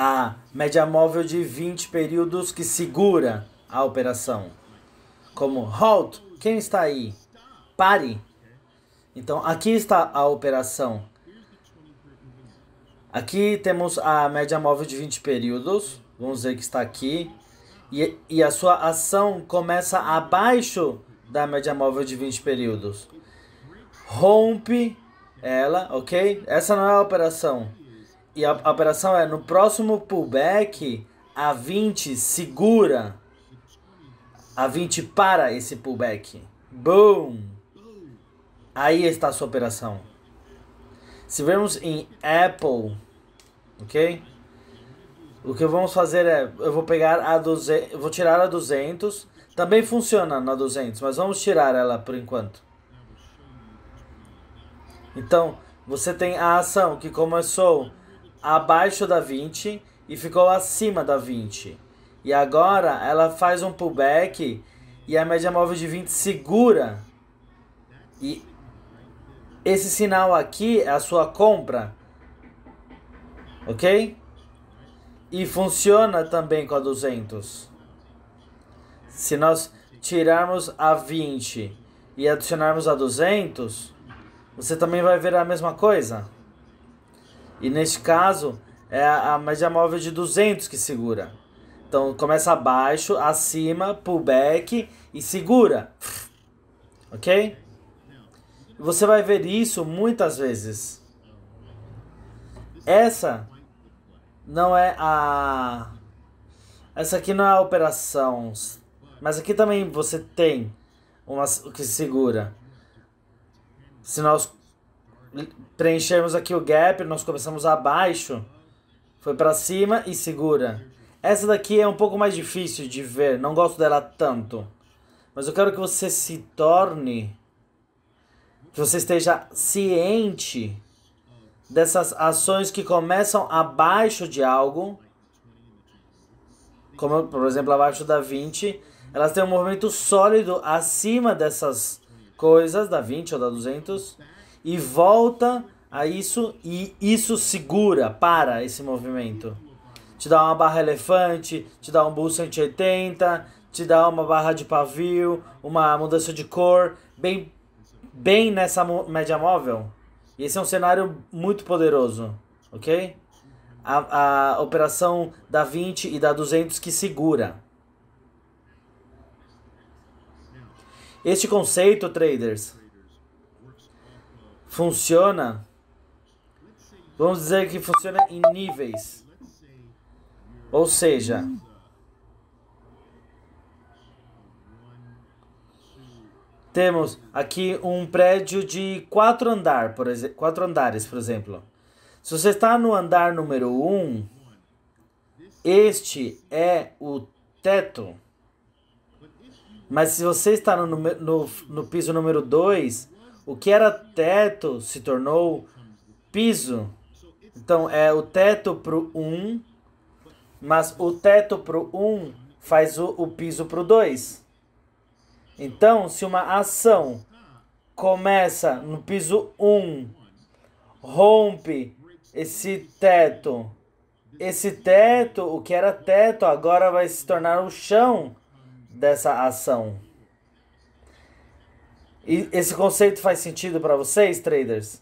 a média móvel de 20 períodos que segura a operação. Como halt, quem está aí? Pare. Então aqui está a operação. Aqui temos a média móvel de 20 períodos. Vamos dizer que está aqui. E, e a sua ação começa abaixo da média móvel de 20 períodos. Rompe ela, ok? Essa não é a operação. E a, a operação é no próximo pullback, a 20 segura. A 20 para esse pullback. Boom! Aí está a sua operação. Se vemos em Apple, ok? O que vamos fazer é, eu vou pegar a 200, vou tirar a 200. Também funciona na 200, mas vamos tirar ela por enquanto. Então, você tem a ação que começou abaixo da 20 e ficou acima da 20. E agora ela faz um pullback e a média móvel de 20 segura. E esse sinal aqui é a sua compra. Ok? E funciona também com a 200. Se nós tirarmos a 20 e adicionarmos a 200, você também vai ver a mesma coisa. E neste caso, é a média é móvel de 200 que segura. Então começa abaixo, acima, pullback e segura. Ok? Você vai ver isso muitas vezes. Essa não é a. Essa aqui não é a operação. Mas aqui também você tem uma que segura. Sinal preenchemos aqui o gap, nós começamos abaixo, foi para cima e segura. Essa daqui é um pouco mais difícil de ver, não gosto dela tanto. Mas eu quero que você se torne, que você esteja ciente dessas ações que começam abaixo de algo, como por exemplo abaixo da 20, elas têm um movimento sólido acima dessas coisas, da 20 ou da 200, e volta a isso e isso segura, para esse movimento. Te dá uma barra elefante, te dá um bull 180, te dá uma barra de pavio, uma mudança de cor, bem, bem nessa média móvel. E esse é um cenário muito poderoso, ok? A, a operação da 20 e da 200 que segura. Este conceito, traders, funciona, vamos dizer que funciona em níveis. Ou seja, temos aqui um prédio de quatro, andar, por quatro andares, por exemplo. Se você está no andar número um, este é o teto. Mas se você está no, no, no piso número 2, o que era teto se tornou piso. Então é o teto pro 1, um, mas o teto pro 1 um faz o, o piso pro 2. Então, se uma ação começa no piso 1, um, rompe esse teto, esse teto, o que era teto, agora vai se tornar o chão dessa ação. E esse conceito faz sentido para vocês, traders?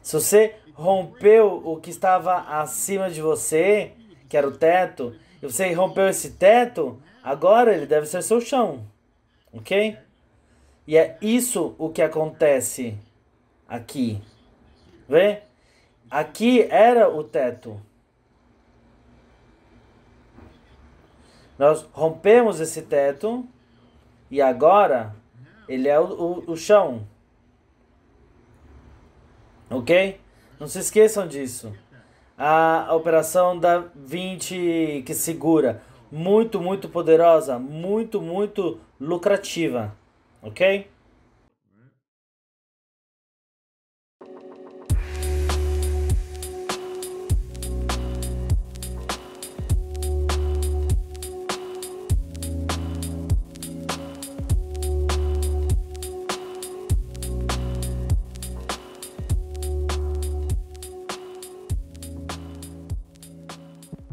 Se você rompeu o que estava acima de você, que era o teto, e você rompeu esse teto, agora ele deve ser seu chão. Ok? E é isso o que acontece aqui. Vê? Aqui era o teto. Nós rompemos esse teto e agora ele é o, o, o chão. Ok? Não se esqueçam disso. A operação da 20 que segura. Muito, muito poderosa. Muito, muito lucrativa. Ok?